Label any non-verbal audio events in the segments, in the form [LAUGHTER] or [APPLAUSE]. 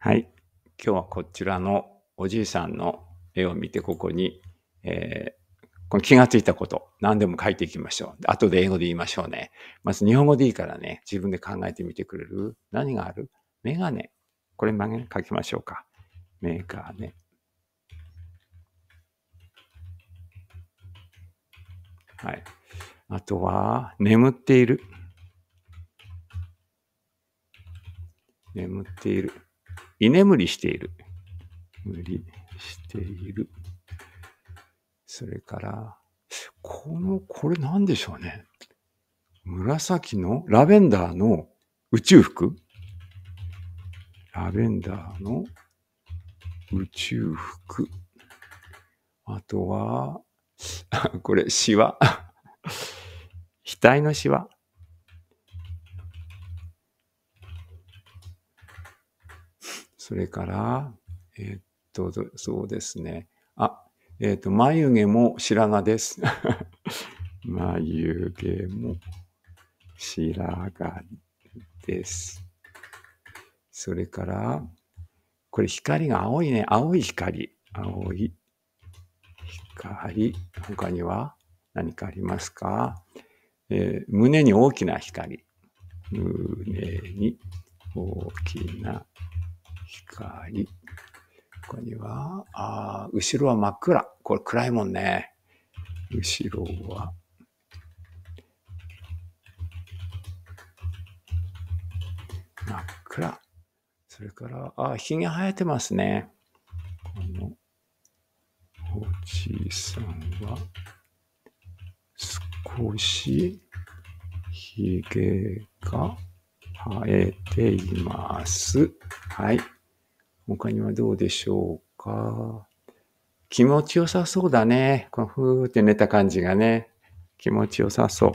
はい。今日はこちらのおじいさんの絵を見て、ここに、えー、この気がついたこと、何でも書いていきましょう。後で英語で言いましょうね。まず日本語でいいからね、自分で考えてみてくれる何があるメガネ。これ曲げ書きましょうか。メガネ。はい。あとは、眠っている。眠っている。居眠りしている。無理している。それから、この、これ何でしょうね。紫の、ラベンダーの宇宙服ラベンダーの宇宙服。あとは、これ、シワ。[LAUGHS] 額のシワ。それから、えー、っと、そうですね。あ、えー、っと、眉毛も白髪です。[LAUGHS] 眉毛も白髪です。それから、これ光が青いね。青い光。青い光。他には何かありますか、えー、胸に大きな光。胸に大きな光。ここには、ああ、後ろは真っ暗。これ暗いもんね。後ろは。真っ暗。それから、あ、ひげ生えてますね。この、おじいさんは、少し、ひげが生えています。はい。他にはどうでしょうか。気持ちよさそうだね。このふーって寝た感じがね。気持ちよさそう。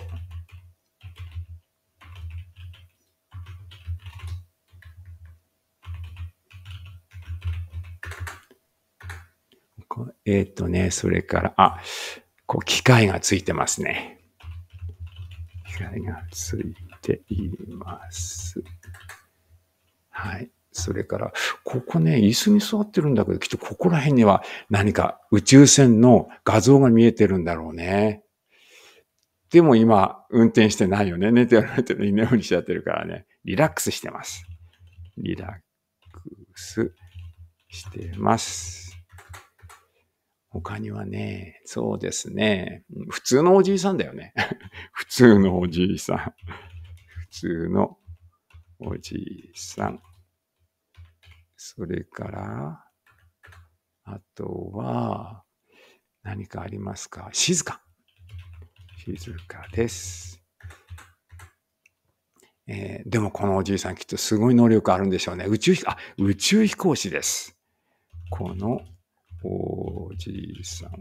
えっ、ー、とね、それから、あ、こう、機械がついてますね。機械がついています。はい。それから、ここね、椅子に座ってるんだけど、きっとここら辺には何か宇宙船の画像が見えてるんだろうね。でも今、運転してないよね。寝てられてる、寝ようにしちゃってるからね。リラックスしてます。リラックスしてます。他にはね、そうですね。普通のおじいさんだよね。[LAUGHS] 普通のおじいさん。普通のおじいさん。それから、あとは、何かありますか静か。静かです。えー、でもこのおじいさんきっとすごい能力あるんでしょうね。宇宙、あ、宇宙飛行士です。このおじいさんは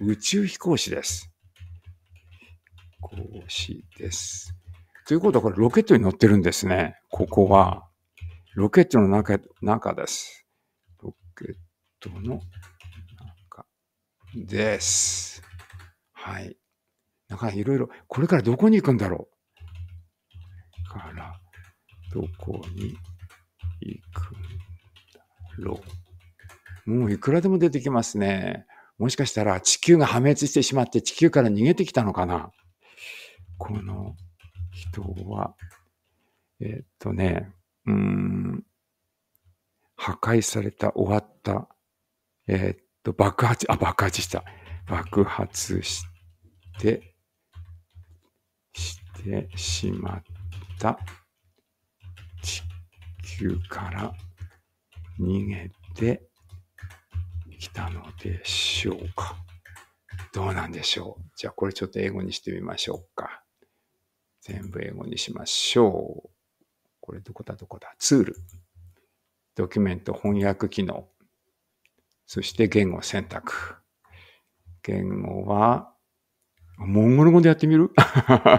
宇宙飛行士です。飛行士です。ということはこれロケットに乗ってるんですね。ここは。ロケットの中中です。ロケットの中です。はい。だかいろいろ、これからどこに行くんだろうから、どこに行くんだろう。もういくらでも出てきますね。もしかしたら地球が破滅してしまって地球から逃げてきたのかなこの人は、えっとね、うん、破壊された、終わった、えー、っと、爆発、あ、爆発した。爆発して、してしまった地球から逃げてきたのでしょうか。どうなんでしょう。じゃあこれちょっと英語にしてみましょうか。全部英語にしましょう。これどこだどこだツール。ドキュメント翻訳機能。そして言語選択。言語は、モンゴル語でやってみる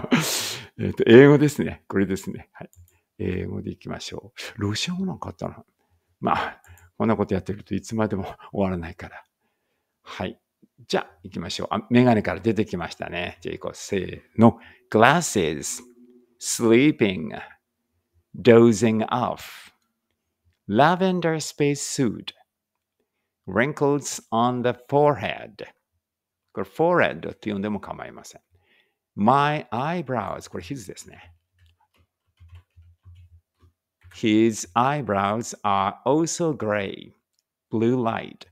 [LAUGHS] えっと、英語ですね。これですね。はい。英語でいきましょう。ロシア語なんかあったな。まあ、こんなことやってるといつまでも終わらないから。はい。じゃあ、行きましょう。あ、メガネから出てきましたね。じゃあ行こう。せーの。glasses, sleeping, dozing off. Lavender spacesuit, wrinkles on the forehead. これ forehead って呼んでも構いません。my eyebrows これ his ですね。His eyebrows are also gray, blue light.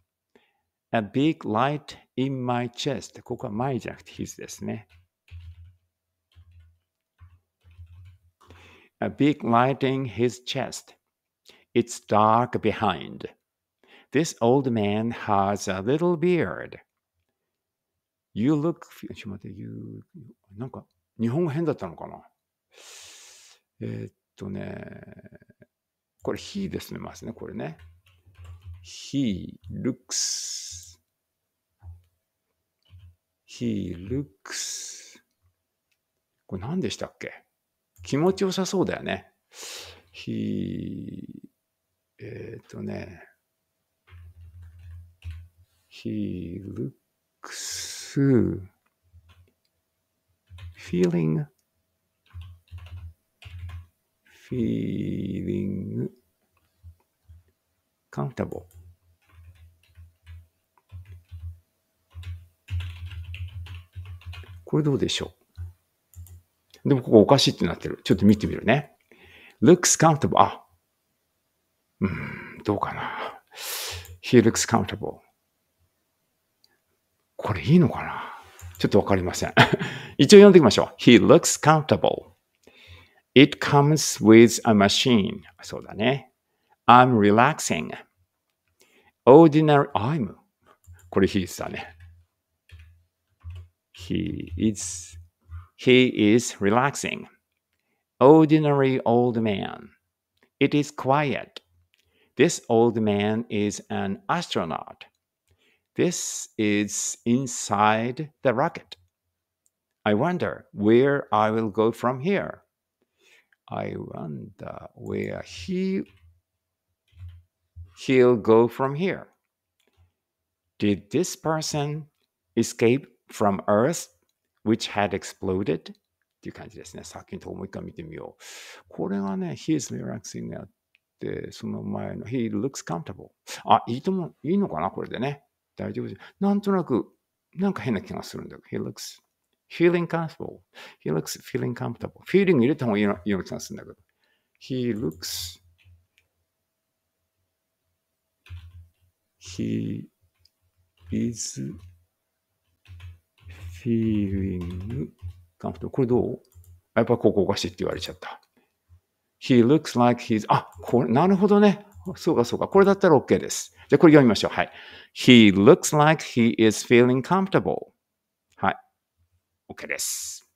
A big light in my chest ここは my じゃなくて his ですね。a big light in his chest. It's dark behind. This old man has a little beard. You look, ちょっと待って、you, なんか、日本語変だったのかなえー、っとね、これ、he ですね、ますね、これね。he looks, he looks, これ何でしたっけ気持ちよさそうだよね。ひ、えっ、ー、とね、he looks feeling feeling comfortable これどうでしょうでもここおかしいってなってる。ちょっと見てみるね。looks comfortable. あ、うん、どうかな。he looks comfortable. これいいのかなちょっとわかりません。一応読んでいきましょう。He looks comfortable. It comes with a machine. そうだね。I'm relaxing. Ordinary, I'm. これ he だね。He is He is relaxing. Ordinary old man. It is quiet. This old man is an astronaut. This is inside the rocket. I wonder where I will go from here. I wonder where he he'll go from here. Did this person escape from Earth which had exploded っていう感じですね。さっきのとこもう一回見てみよう。これがね、he is relaxing やその前の he looks comfortable。あ、いいとも、いいのかなこれでね。大丈夫です。なんとなく、なんか変な気がするんだけど、he looks feeling comfortable. He looks feeling comfortable. feeling 入れた方がいいいう気がするんだけど。He looks, he is feeling comfortable. これどうやっぱここおかしいって言われちゃった。He looks like he's, あ、これ、なるほどね。そうかそうか。これだったら OK です。じゃあこれ読みましょう。はい。He looks like he is feeling comfortable. はい。OK です。